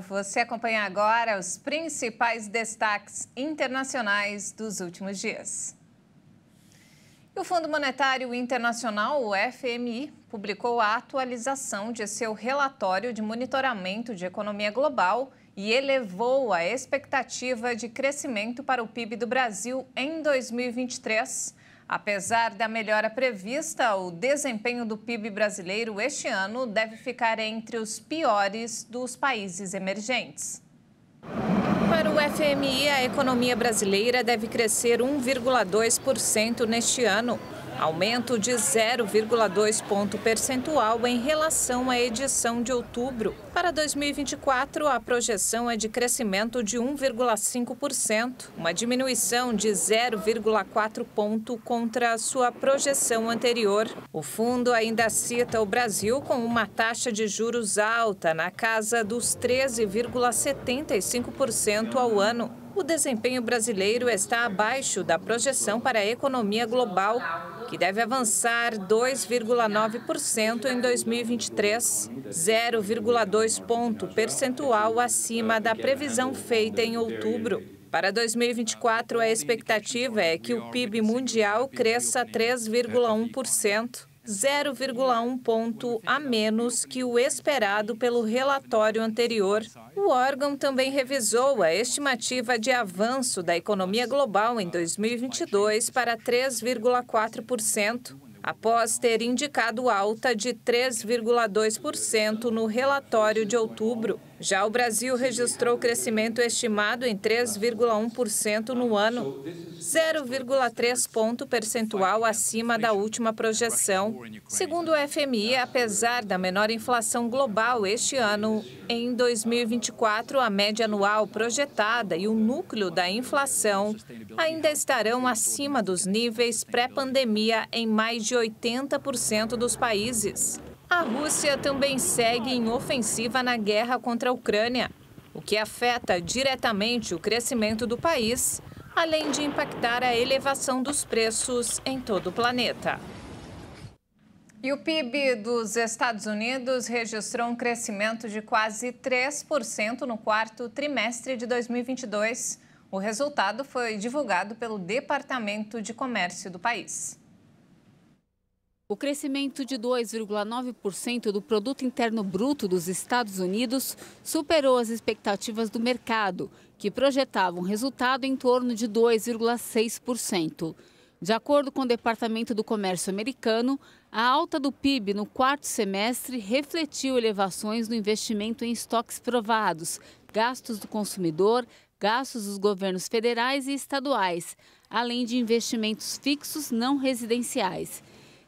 você acompanha agora os principais destaques internacionais dos últimos dias. O Fundo Monetário Internacional, o FMI, publicou a atualização de seu relatório de monitoramento de economia global e elevou a expectativa de crescimento para o PIB do Brasil em 2023 Apesar da melhora prevista, o desempenho do PIB brasileiro este ano deve ficar entre os piores dos países emergentes. Para o FMI, a economia brasileira deve crescer 1,2% neste ano aumento de 0,2 ponto percentual em relação à edição de outubro. Para 2024, a projeção é de crescimento de 1,5%, uma diminuição de 0,4 ponto contra a sua projeção anterior. O fundo ainda cita o Brasil com uma taxa de juros alta, na casa dos 13,75% ao ano. O desempenho brasileiro está abaixo da projeção para a economia global, que deve avançar 2,9% em 2023, 0,2 ponto percentual acima da previsão feita em outubro. Para 2024, a expectativa é que o PIB mundial cresça 3,1%. 0,1 ponto a menos que o esperado pelo relatório anterior. O órgão também revisou a estimativa de avanço da economia global em 2022 para 3,4%, após ter indicado alta de 3,2% no relatório de outubro. Já o Brasil registrou crescimento estimado em 3,1% no ano, 0,3 ponto percentual acima da última projeção, segundo o FMI, apesar da menor inflação global este ano. Em 2024, a média anual projetada e o núcleo da inflação ainda estarão acima dos níveis pré-pandemia em mais de 80% dos países. A Rússia também segue em ofensiva na guerra contra a Ucrânia, o que afeta diretamente o crescimento do país, além de impactar a elevação dos preços em todo o planeta. E o PIB dos Estados Unidos registrou um crescimento de quase 3% no quarto trimestre de 2022. O resultado foi divulgado pelo Departamento de Comércio do país. O crescimento de 2,9% do produto interno bruto dos Estados Unidos superou as expectativas do mercado, que projetava um resultado em torno de 2,6%. De acordo com o Departamento do Comércio americano, a alta do PIB no quarto semestre refletiu elevações no investimento em estoques provados, gastos do consumidor, gastos dos governos federais e estaduais, além de investimentos fixos não residenciais.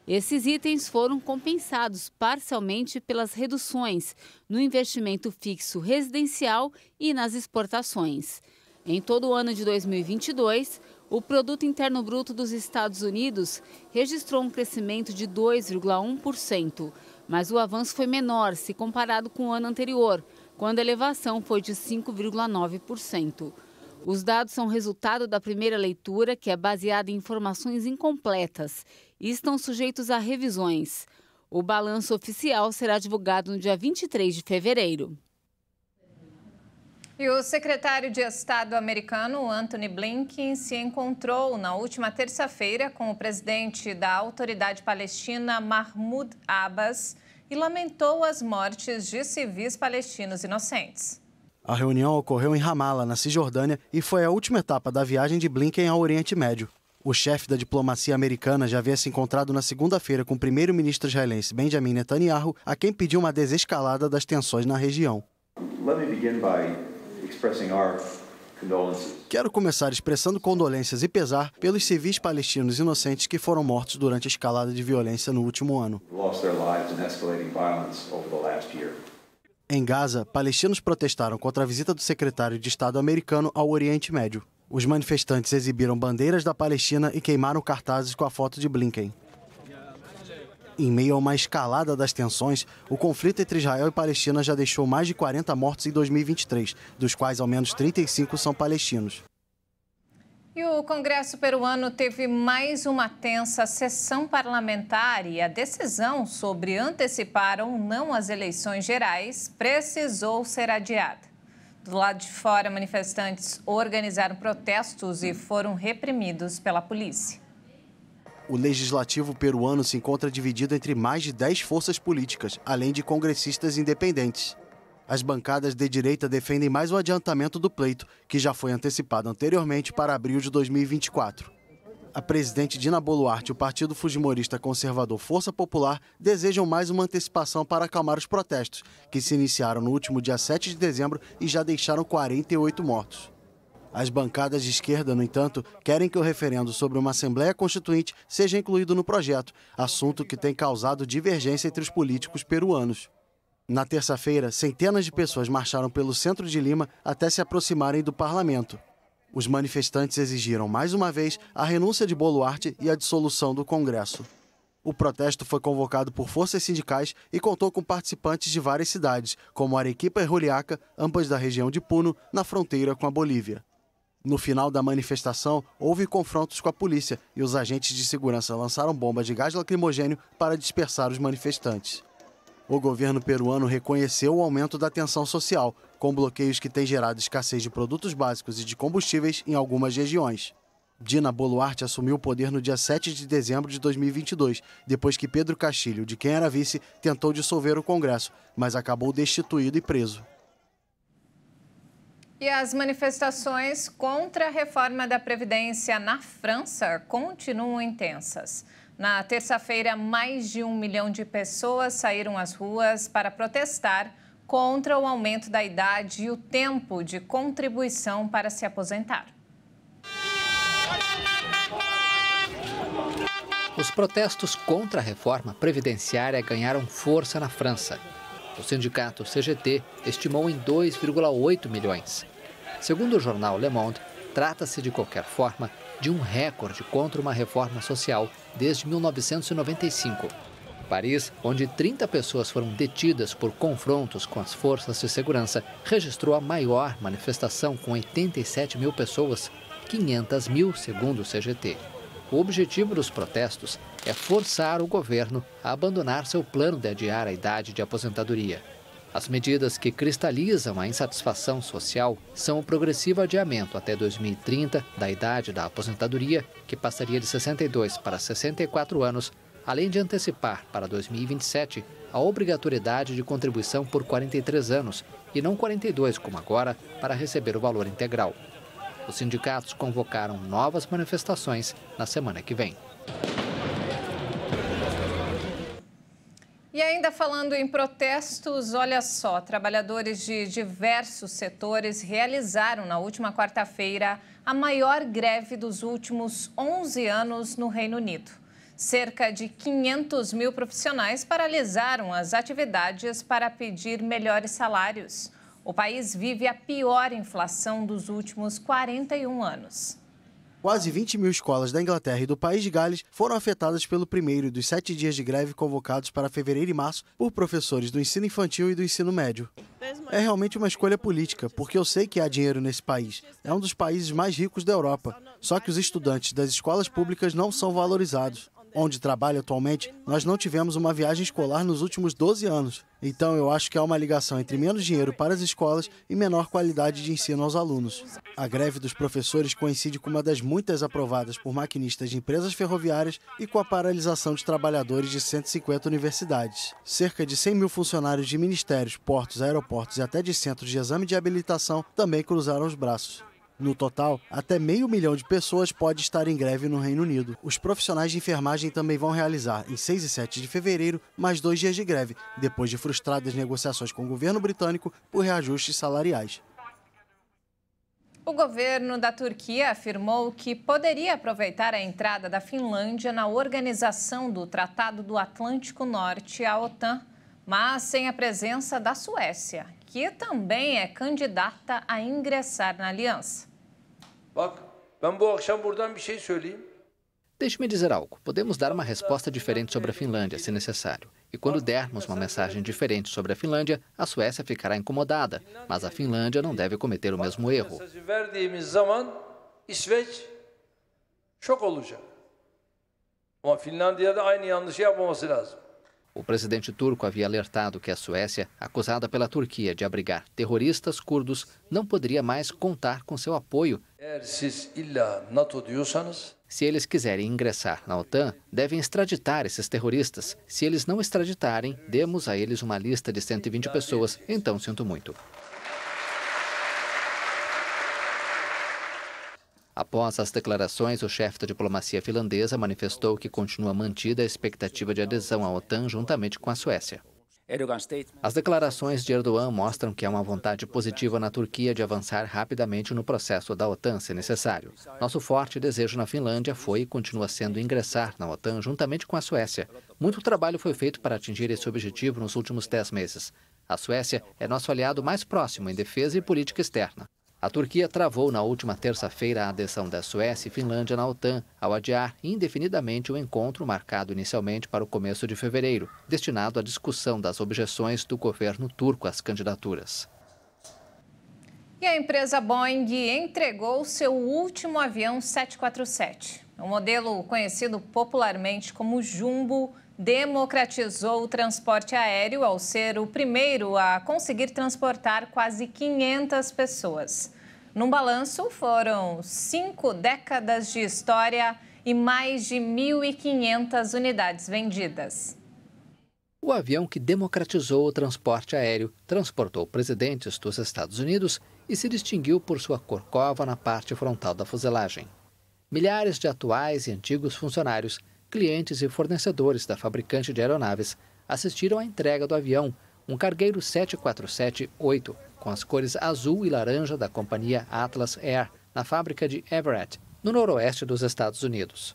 Esses itens foram compensados parcialmente pelas reduções no investimento fixo residencial e nas exportações. Em todo o ano de 2022, o Produto Interno Bruto dos Estados Unidos registrou um crescimento de 2,1%, mas o avanço foi menor se comparado com o ano anterior, quando a elevação foi de 5,9%. Os dados são resultado da primeira leitura, que é baseada em informações incompletas e estão sujeitos a revisões. O balanço oficial será divulgado no dia 23 de fevereiro. E o secretário de Estado americano, Anthony Blinken, se encontrou na última terça-feira com o presidente da autoridade palestina, Mahmoud Abbas, e lamentou as mortes de civis palestinos inocentes. A reunião ocorreu em Ramallah, na Cisjordânia, e foi a última etapa da viagem de Blinken ao Oriente Médio. O chefe da diplomacia americana já havia se encontrado na segunda-feira com o primeiro-ministro israelense Benjamin Netanyahu, a quem pediu uma desescalada das tensões na região. Quero começar expressando condolências e pesar pelos civis palestinos inocentes que foram mortos durante a escalada de violência no último ano. Em Gaza, palestinos protestaram contra a visita do secretário de Estado americano ao Oriente Médio. Os manifestantes exibiram bandeiras da Palestina e queimaram cartazes com a foto de Blinken. Em meio a uma escalada das tensões, o conflito entre Israel e Palestina já deixou mais de 40 mortos em 2023, dos quais ao menos 35 são palestinos. E o Congresso peruano teve mais uma tensa sessão parlamentar e a decisão sobre antecipar ou não as eleições gerais precisou ser adiada. Do lado de fora, manifestantes organizaram protestos e foram reprimidos pela polícia. O legislativo peruano se encontra dividido entre mais de 10 forças políticas, além de congressistas independentes. As bancadas de direita defendem mais o adiantamento do pleito, que já foi antecipado anteriormente para abril de 2024. A presidente Dina Boluarte e o Partido Fujimorista Conservador Força Popular desejam mais uma antecipação para acalmar os protestos, que se iniciaram no último dia 7 de dezembro e já deixaram 48 mortos. As bancadas de esquerda, no entanto, querem que o referendo sobre uma Assembleia Constituinte seja incluído no projeto, assunto que tem causado divergência entre os políticos peruanos. Na terça-feira, centenas de pessoas marcharam pelo centro de Lima até se aproximarem do parlamento. Os manifestantes exigiram mais uma vez a renúncia de Boluarte e a dissolução do Congresso. O protesto foi convocado por forças sindicais e contou com participantes de várias cidades, como Arequipa e Juliaca, ambas da região de Puno, na fronteira com a Bolívia. No final da manifestação, houve confrontos com a polícia e os agentes de segurança lançaram bombas de gás lacrimogênio para dispersar os manifestantes. O governo peruano reconheceu o aumento da tensão social, com bloqueios que têm gerado escassez de produtos básicos e de combustíveis em algumas regiões. Dina Boluarte assumiu o poder no dia 7 de dezembro de 2022, depois que Pedro Castilho, de quem era vice, tentou dissolver o Congresso, mas acabou destituído e preso. E as manifestações contra a reforma da Previdência na França continuam intensas. Na terça-feira, mais de um milhão de pessoas saíram às ruas para protestar contra o aumento da idade e o tempo de contribuição para se aposentar. Os protestos contra a reforma previdenciária ganharam força na França. O sindicato CGT estimou em 2,8 milhões. Segundo o jornal Le Monde, trata-se de qualquer forma de um recorde contra uma reforma social desde 1995. Paris, onde 30 pessoas foram detidas por confrontos com as forças de segurança, registrou a maior manifestação com 87 mil pessoas, 500 mil segundo o CGT. O objetivo dos protestos é forçar o governo a abandonar seu plano de adiar a idade de aposentadoria. As medidas que cristalizam a insatisfação social são o progressivo adiamento até 2030 da idade da aposentadoria, que passaria de 62 para 64 anos, além de antecipar para 2027 a obrigatoriedade de contribuição por 43 anos e não 42, como agora, para receber o valor integral. Os sindicatos convocaram novas manifestações na semana que vem. E ainda falando em protestos, olha só, trabalhadores de diversos setores realizaram na última quarta-feira a maior greve dos últimos 11 anos no Reino Unido. Cerca de 500 mil profissionais paralisaram as atividades para pedir melhores salários. O país vive a pior inflação dos últimos 41 anos. Quase 20 mil escolas da Inglaterra e do País de Gales foram afetadas pelo primeiro dos sete dias de greve convocados para fevereiro e março por professores do ensino infantil e do ensino médio. É realmente uma escolha política, porque eu sei que há dinheiro nesse país. É um dos países mais ricos da Europa. Só que os estudantes das escolas públicas não são valorizados onde trabalho atualmente, nós não tivemos uma viagem escolar nos últimos 12 anos. Então eu acho que há uma ligação entre menos dinheiro para as escolas e menor qualidade de ensino aos alunos. A greve dos professores coincide com uma das muitas aprovadas por maquinistas de empresas ferroviárias e com a paralisação de trabalhadores de 150 universidades. Cerca de 100 mil funcionários de ministérios, portos, aeroportos e até de centros de exame de habilitação também cruzaram os braços. No total, até meio milhão de pessoas pode estar em greve no Reino Unido. Os profissionais de enfermagem também vão realizar, em 6 e 7 de fevereiro, mais dois dias de greve, depois de frustradas negociações com o governo britânico por reajustes salariais. O governo da Turquia afirmou que poderia aproveitar a entrada da Finlândia na organização do Tratado do Atlântico Norte, a OTAN, mas sem a presença da Suécia, que também é candidata a ingressar na aliança. Bak ben bu akşam buradan bir şey söyleyeyim. Deixe-me dizer algo. Podemos dar uma resposta diferente sobre a Finlândia, se necessário. E quando dermos uma mensagem diferente sobre a Finlândia, a Suécia ficará incomodada. Mas a Finlândia não deve cometer o mesmo erro. aynı yanlışı yapmaması lazım. O presidente turco havia alertado que a Suécia, acusada pela Turquia de abrigar terroristas curdos, não poderia mais contar com seu apoio. Se eles quiserem ingressar na OTAN, devem extraditar esses terroristas. Se eles não extraditarem, demos a eles uma lista de 120 pessoas, então sinto muito. Após as declarações, o chefe da diplomacia finlandesa manifestou que continua mantida a expectativa de adesão à OTAN juntamente com a Suécia. As declarações de Erdogan mostram que há uma vontade positiva na Turquia de avançar rapidamente no processo da OTAN, se necessário. Nosso forte desejo na Finlândia foi e continua sendo ingressar na OTAN juntamente com a Suécia. Muito trabalho foi feito para atingir esse objetivo nos últimos dez meses. A Suécia é nosso aliado mais próximo em defesa e política externa. A Turquia travou na última terça-feira a adesão da Suécia e Finlândia na OTAN, ao adiar indefinidamente o encontro marcado inicialmente para o começo de fevereiro, destinado à discussão das objeções do governo turco às candidaturas. E a empresa Boeing entregou seu último avião 747. O um modelo conhecido popularmente como Jumbo democratizou o transporte aéreo ao ser o primeiro a conseguir transportar quase 500 pessoas. Num balanço, foram cinco décadas de história e mais de 1.500 unidades vendidas. O avião que democratizou o transporte aéreo transportou presidentes dos Estados Unidos e se distinguiu por sua corcova na parte frontal da fuselagem. Milhares de atuais e antigos funcionários clientes e fornecedores da fabricante de aeronaves assistiram à entrega do avião, um Cargueiro 747-8, com as cores azul e laranja da companhia Atlas Air, na fábrica de Everett, no noroeste dos Estados Unidos.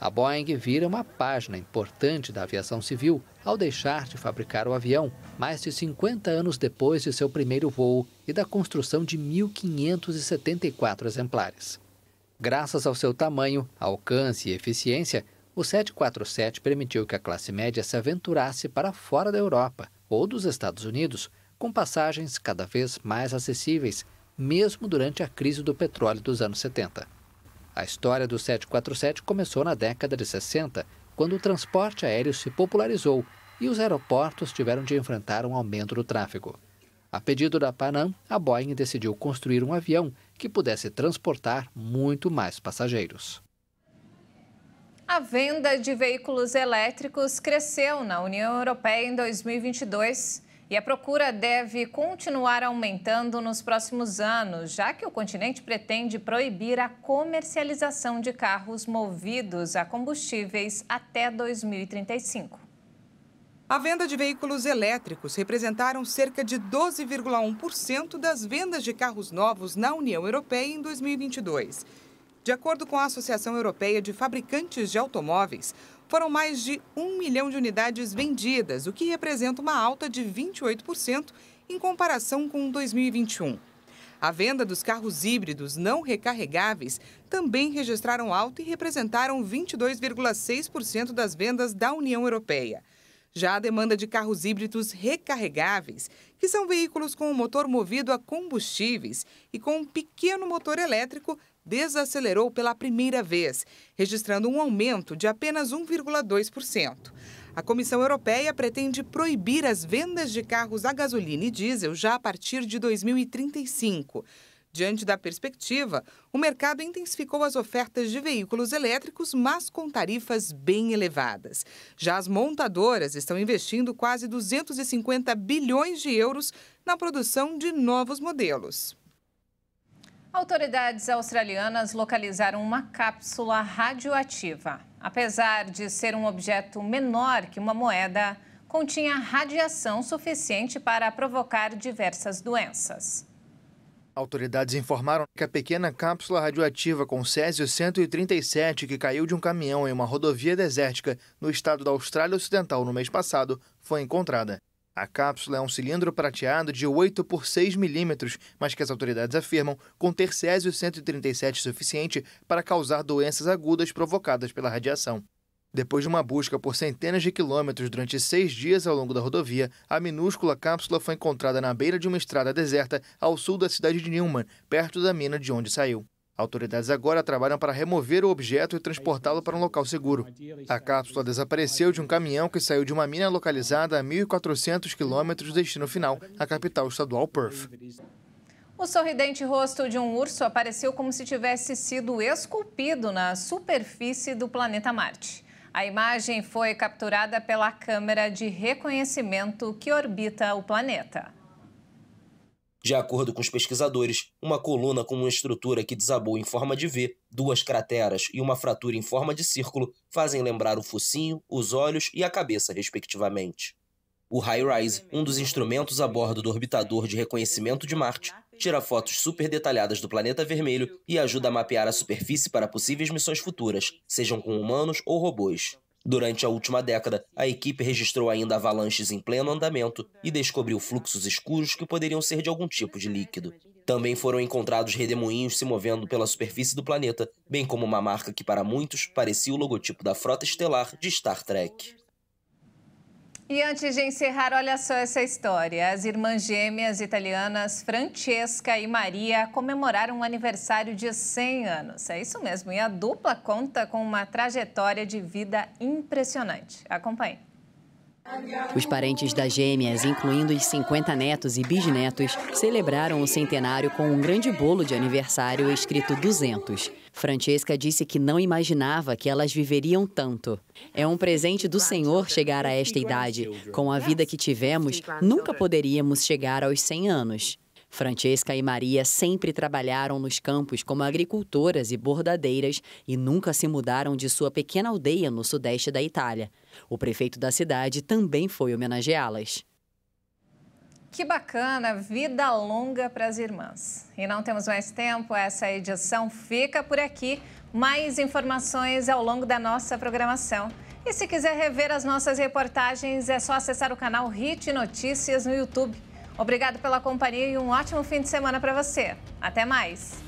A Boeing vira uma página importante da aviação civil ao deixar de fabricar o avião, mais de 50 anos depois de seu primeiro voo e da construção de 1.574 exemplares. Graças ao seu tamanho, alcance e eficiência, o 747 permitiu que a classe média se aventurasse para fora da Europa ou dos Estados Unidos com passagens cada vez mais acessíveis, mesmo durante a crise do petróleo dos anos 70. A história do 747 começou na década de 60, quando o transporte aéreo se popularizou e os aeroportos tiveram de enfrentar um aumento do tráfego. A pedido da Panam, a Boeing decidiu construir um avião que pudesse transportar muito mais passageiros. A venda de veículos elétricos cresceu na União Europeia em 2022 e a procura deve continuar aumentando nos próximos anos, já que o continente pretende proibir a comercialização de carros movidos a combustíveis até 2035. A venda de veículos elétricos representaram cerca de 12,1% das vendas de carros novos na União Europeia em 2022 de acordo com a Associação Europeia de Fabricantes de Automóveis, foram mais de um milhão de unidades vendidas, o que representa uma alta de 28% em comparação com 2021. A venda dos carros híbridos não recarregáveis também registraram alta e representaram 22,6% das vendas da União Europeia. Já a demanda de carros híbridos recarregáveis, que são veículos com motor movido a combustíveis e com um pequeno motor elétrico, desacelerou pela primeira vez, registrando um aumento de apenas 1,2%. A Comissão Europeia pretende proibir as vendas de carros a gasolina e diesel já a partir de 2035. Diante da perspectiva, o mercado intensificou as ofertas de veículos elétricos, mas com tarifas bem elevadas. Já as montadoras estão investindo quase 250 bilhões de euros na produção de novos modelos. Autoridades australianas localizaram uma cápsula radioativa. Apesar de ser um objeto menor que uma moeda, continha radiação suficiente para provocar diversas doenças. Autoridades informaram que a pequena cápsula radioativa com Césio-137, que caiu de um caminhão em uma rodovia desértica no estado da Austrália Ocidental no mês passado, foi encontrada. A cápsula é um cilindro prateado de 8 por 6 milímetros, mas que as autoridades afirmam conter Césio-137 suficiente para causar doenças agudas provocadas pela radiação. Depois de uma busca por centenas de quilômetros durante seis dias ao longo da rodovia, a minúscula cápsula foi encontrada na beira de uma estrada deserta ao sul da cidade de Newman, perto da mina de onde saiu. Autoridades agora trabalham para remover o objeto e transportá-lo para um local seguro. A cápsula desapareceu de um caminhão que saiu de uma mina localizada a 1.400 quilômetros do destino final, a capital estadual Perth. O sorridente rosto de um urso apareceu como se tivesse sido esculpido na superfície do planeta Marte. A imagem foi capturada pela câmera de reconhecimento que orbita o planeta. De acordo com os pesquisadores, uma coluna com uma estrutura que desabou em forma de V, duas crateras e uma fratura em forma de círculo fazem lembrar o focinho, os olhos e a cabeça, respectivamente. O High-Rise, um dos instrumentos a bordo do orbitador de reconhecimento de Marte, tira fotos super detalhadas do planeta vermelho e ajuda a mapear a superfície para possíveis missões futuras, sejam com humanos ou robôs. Durante a última década, a equipe registrou ainda avalanches em pleno andamento e descobriu fluxos escuros que poderiam ser de algum tipo de líquido. Também foram encontrados redemoinhos se movendo pela superfície do planeta, bem como uma marca que para muitos parecia o logotipo da frota estelar de Star Trek. E antes de encerrar, olha só essa história. As irmãs gêmeas italianas Francesca e Maria comemoraram um aniversário de 100 anos. É isso mesmo, e a dupla conta com uma trajetória de vida impressionante. Acompanhe. Os parentes das gêmeas, incluindo os 50 netos e bisnetos, celebraram o centenário com um grande bolo de aniversário escrito 200. Francesca disse que não imaginava que elas viveriam tanto. É um presente do Senhor chegar a esta idade. Com a vida que tivemos, nunca poderíamos chegar aos 100 anos. Francesca e Maria sempre trabalharam nos campos como agricultoras e bordadeiras e nunca se mudaram de sua pequena aldeia no sudeste da Itália. O prefeito da cidade também foi homenageá-las. Que bacana, vida longa para as irmãs. E não temos mais tempo, essa edição fica por aqui. Mais informações ao longo da nossa programação. E se quiser rever as nossas reportagens, é só acessar o canal Hit Notícias no YouTube. Obrigado pela companhia e um ótimo fim de semana para você. Até mais!